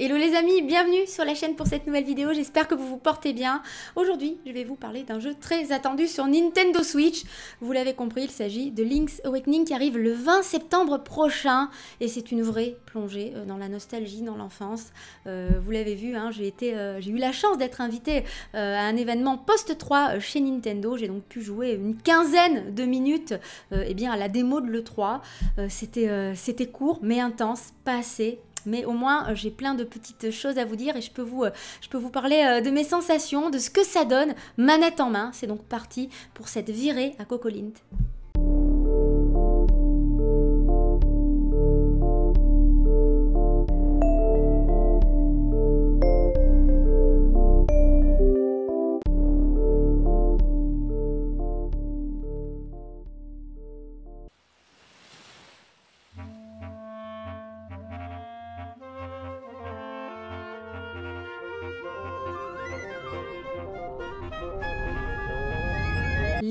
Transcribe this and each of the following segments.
Hello les amis, bienvenue sur la chaîne pour cette nouvelle vidéo, j'espère que vous vous portez bien. Aujourd'hui, je vais vous parler d'un jeu très attendu sur Nintendo Switch. Vous l'avez compris, il s'agit de Link's Awakening qui arrive le 20 septembre prochain et c'est une vraie plongée euh, dans la nostalgie, dans l'enfance. Euh, vous l'avez vu, hein, euh, j'ai eu la chance d'être invitée à un événement post-3 chez Nintendo. J'ai donc pu jouer une quinzaine de minutes eh bien, à la démo de l'E3. C'était court mais intense, pas assez mais au moins euh, j'ai plein de petites choses à vous dire et je peux vous, euh, parler euh, de mes sensations, de ce que ça donne manette en main. C'est donc parti pour cette virée à Cocolint.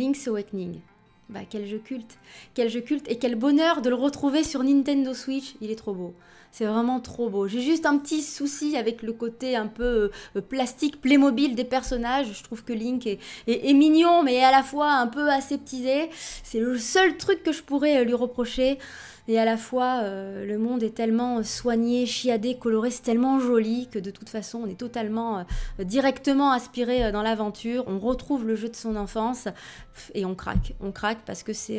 Link's Awakening. Bah quel jeu culte, quel jeu culte et quel bonheur de le retrouver sur Nintendo Switch, il est trop beau. C'est vraiment trop beau. J'ai juste un petit souci avec le côté un peu euh, plastique Playmobil des personnages. Je trouve que Link est, est, mignon mais à la fois un peu aseptisé. C'est le seul truc que je pourrais euh, lui reprocher. Et à la fois, euh, le monde est tellement euh, soigné, chiadé, coloré, c'est tellement joli que de toute façon, on est totalement euh, directement aspiré dans l'aventure. On retrouve le jeu de son enfance et on craque. On craque parce que c'est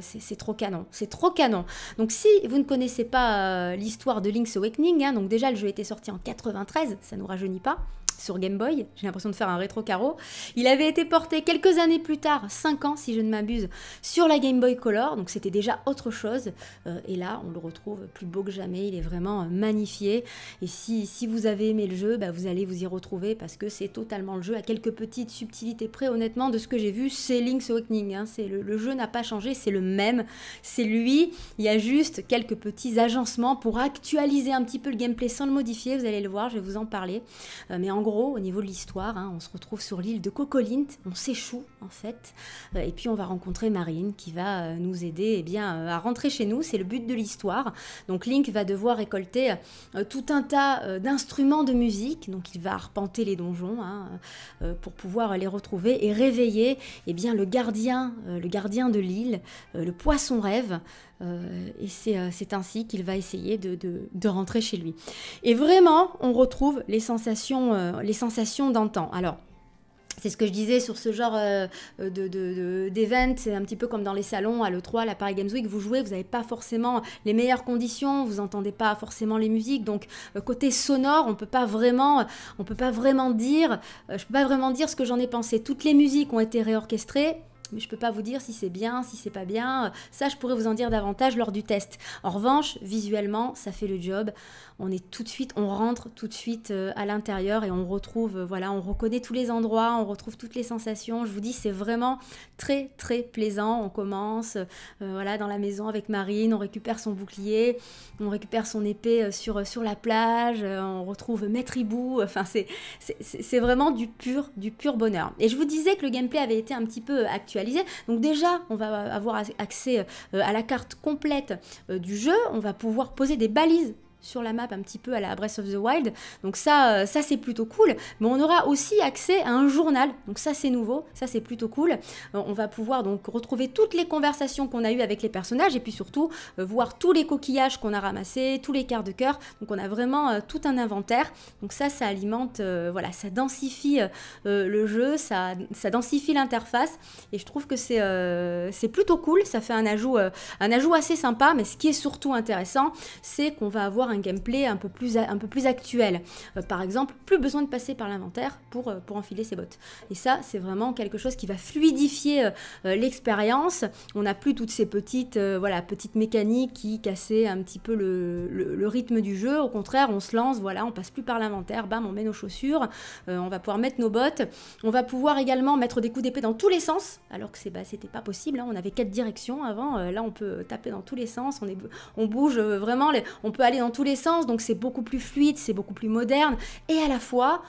c'est trop canon. C'est trop canon. Donc, si vous ne connaissez pas l'histoire de Link's Awakening, hein, donc déjà, le jeu était sorti en 93, ça nous rajeunit pas sur Game Boy. J'ai l'impression de faire un rétro carreau. Il avait été porté quelques années plus tard, 5 ans si je ne m'abuse, sur la Game Boy Color. Donc c'était déjà autre chose. Euh, et là, on le retrouve plus beau que jamais. Il est vraiment euh, magnifié. Et si, vous avez aimé le jeu, bah, vous allez vous y retrouver parce que c'est totalement le jeu à quelques petites subtilités près. Honnêtement, de ce que j'ai vu, c'est Link's Awakening. Hein. C'est le, jeu n'a pas changé, c'est le même. C'est lui. Il y a juste quelques petits agencements pour actualiser un petit peu le gameplay sans le modifier. Vous allez le voir, je vais vous en parler. Euh, mais en gros, au niveau de l'histoire, hein. on se retrouve sur l'île de Kokolint, on s'échoue en fait, euh, et puis on va rencontrer Marine qui va euh, nous aider eh bien, euh, à rentrer chez nous, c'est le but de l'histoire. Donc Link va devoir récolter tout un tas d'instruments de musique, donc il va arpenter les donjons hein, pour pouvoir les retrouver et réveiller eh bien, le gardien, le gardien de l'île, le poisson rêve. Euh, et euh, c'est ainsi qu'il va essayer de, rentrer chez lui. Et vraiment, on retrouve les sensations, euh, les sensations d'antan. Alors, c'est ce que je disais sur ce genre d'événement, De, c'est un petit peu comme dans les salons, à l'E3, à la Paris Games Week. Vous jouez, vous n'avez pas forcément les meilleures conditions, vous n'entendez pas forcément les musiques. Donc, côté sonore, on ne peut pas vraiment, peut pas vraiment dire, je peux pas vraiment dire ce que j'en ai pensé. Toutes les musiques ont été réorchestrées, mais je peux pas vous dire si c'est bien, si c'est pas bien. Ça, je pourrais vous en dire davantage lors du test. En revanche, visuellement, ça fait le job. On est tout de suite, on rentre tout de suite euh, à l'intérieur et on retrouve, euh, voilà, on reconnaît tous les endroits, on retrouve toutes les sensations. Je vous dis, c'est vraiment très très plaisant. On commence, euh, voilà, dans la maison avec Marine, on récupère son bouclier, on récupère son épée sur sur la plage, on retrouve Maître Hibou. Enfin, c'est c'est vraiment du pur du pur bonheur. Et je vous disais que le gameplay avait été un petit peu actuel donc déjà, on va avoir accès euh, à la carte complète euh, du jeu, on va pouvoir poser des balises sur la map un petit peu à la Breath of the Wild. Donc ça, euh, ça c'est plutôt cool. Mais on aura aussi accès à un journal. Donc ça c'est nouveau, ça c'est plutôt cool. Euh, on va pouvoir donc retrouver toutes les conversations qu'on a eues avec les personnages et puis surtout euh, voir tous les coquillages qu'on a ramassés, tous les quarts de cœur. Donc on a vraiment tout un inventaire. Donc ça, ça alimente, voilà, ça densifie le jeu, ça, ça densifie l'interface. Et je trouve que c'est c'est plutôt cool. Ça fait un ajout, un ajout assez sympa. Mais ce qui est surtout intéressant, c'est qu'on va avoir un gameplay un peu plus, un peu plus actuel. Euh, par exemple, plus besoin de passer par l'inventaire pour, euh, pour enfiler ses bottes. Et ça, c'est vraiment quelque chose qui va fluidifier euh, l'expérience. On n'a plus toutes ces petites, voilà, petites mécaniques qui cassaient un petit peu le, rythme du jeu. Au contraire, on se lance, voilà, on passe plus par l'inventaire, bam, on met nos chaussures, on va pouvoir mettre nos bottes. On va pouvoir également mettre des coups d'épée dans tous les sens, alors que c'est, bah, c'était pas possible. Hein. On avait quatre directions avant. là, on peut taper dans tous les sens. On, est, on bouge vraiment. on peut aller dans tous les sens, donc c'est beaucoup plus fluide, c'est beaucoup plus moderne, et à la fois,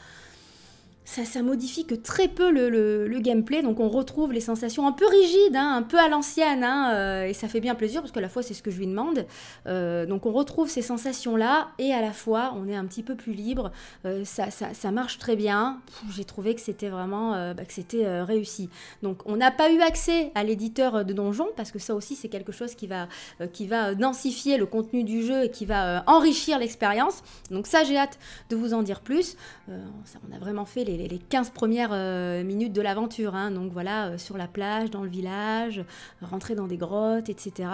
ça, modifie que très peu le, gameplay, donc on retrouve les sensations un peu rigides, hein, un peu à l'ancienne, hein, euh, et ça fait bien plaisir parce qu'à la fois c'est ce que je lui demande. Euh, donc on retrouve ces sensations-là, et à la fois on est un petit peu plus libre, euh, ça, ça, marche très bien. J'ai trouvé que c'était vraiment bah, que c'était réussi. Donc on n'a pas eu accès à l'éditeur de donjon, parce que ça aussi c'est quelque chose qui va, qui va densifier le contenu du jeu et qui va enrichir l'expérience. Donc ça j'ai hâte de vous en dire plus. Ça, on a vraiment fait les les, 15 premières euh, minutes de l'aventure. Hein. donc voilà, euh, sur la plage, dans le village, euh, rentrer dans des grottes, etc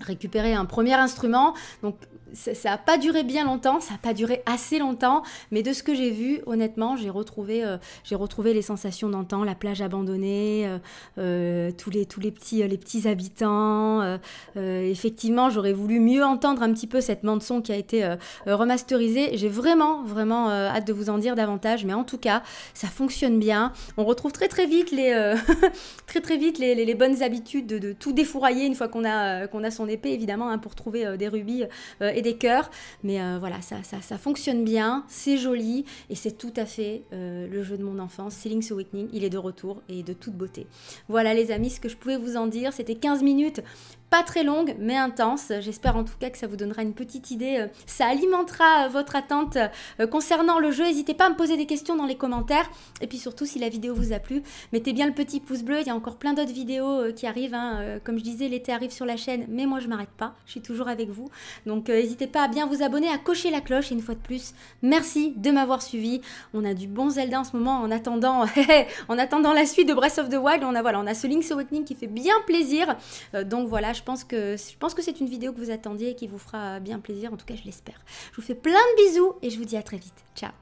récupérer un premier instrument. Donc ça n'a pas duré bien longtemps, ça n'a pas duré assez longtemps, mais de ce que j'ai vu, honnêtement, j'ai retrouvé, euh, j'ai retrouvé les sensations d'antan, la plage abandonnée, euh, euh, tous, les, tous les, petits, les petits habitants. effectivement, j'aurais voulu mieux entendre un petit peu cette bande-son qui a été remasterisée. J'ai vraiment, vraiment hâte de vous en dire davantage, mais en tout cas, ça fonctionne bien. On retrouve très, très vite les, très, très vite les, bonnes habitudes de, tout défourailler une fois qu'on a, qu'on a son épée, évidemment, hein, pour trouver euh, des rubis euh, et des cœurs. Mais euh, voilà, ça, ça, fonctionne bien, c'est joli, et c'est tout à fait le jeu de mon enfance. Ceiling's Awakening, il est de retour et de toute beauté. Voilà les amis, ce que je pouvais vous en dire, c'était 15 minutes pas très longue mais intense. J'espère en tout cas que ça vous donnera une petite idée, ça alimentera votre attente concernant le jeu. N'hésitez pas à me poser des questions dans les commentaires et puis surtout si la vidéo vous a plu, mettez bien le petit pouce bleu. Il y a encore plein d'autres vidéos qui arrivent. Hein, comme je disais, l'été arrive sur la chaîne, mais moi je m'arrête pas, je suis toujours avec vous. Donc euh, n'hésitez pas à bien vous abonner, à cocher la cloche et une fois de plus, merci de m'avoir suivi. On a du bon Zelda en ce moment en attendant en attendant la suite de Breath of the Wild, on a voilà, on a ce qui fait bien plaisir. Euh, donc voilà, je pense que je pense que c'est une vidéo que vous attendiez et qui vous fera bien plaisir en tout cas, je l'espère. Je vous fais plein de bisous et je vous dis à très vite. Ciao.